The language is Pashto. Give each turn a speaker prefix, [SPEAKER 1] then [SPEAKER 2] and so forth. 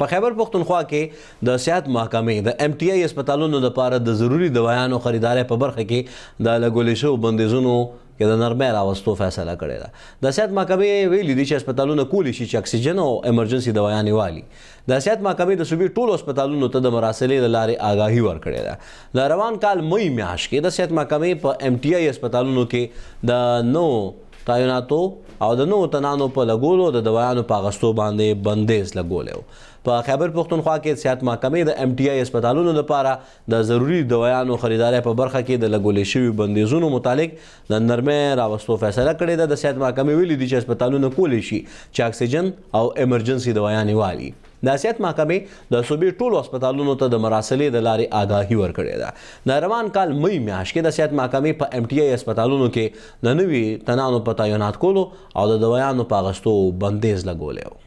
[SPEAKER 1] په خیبر پختونخوا کې د صحت محکمې د ام ټي آی هسپتالونو لپاره د ضروري دوايانو خریدارۍ په برخه کې د لګول شوو بندیزونو کې د نرمۍ راوستو فیصله کړې ده د صحت محکمې ویلي دي چې هسپتالونه کولی شي چې اکسیجن او ایمرجنسي دوايانې والي د صحت محکمې د صوبې ټولو هسپتالونو ته د مراسلې د لارې آگاهي ورکړې ده د روان کال مئی میاشت کې د صحت محکمې په ام ټي آی هسپتالونو کې د نو تعیناتو او د نوو تنانو په لګولو د دوايانو په غستو باندې بندیز لګولیو په خیبر پښتونخوا کې صحت محکمې د ام ټي آی هسپتالونو لپاره د ضروري دوايانو خریدارۍ په برخه کې د لګولې شوي بندیزونو متعلق د نرمې راوستو فیصله کړې ده د صحت محکمې ویلي دي چې هسپتالونه کولی شي چې اکسیجن او ایمرجنسي دوايانې والي د اسیت محکمې د صوبې ټولو هسپتالونو ته د مراسلې د لارې آگاهي ورکړې ده د روان کال مئی میاشت کې د اسیت محکمې په ایم ټي آی هسپتالونو کې د نوي تنانو په تعینات کولو او د دوایانو په اغستو بندیز لګولی و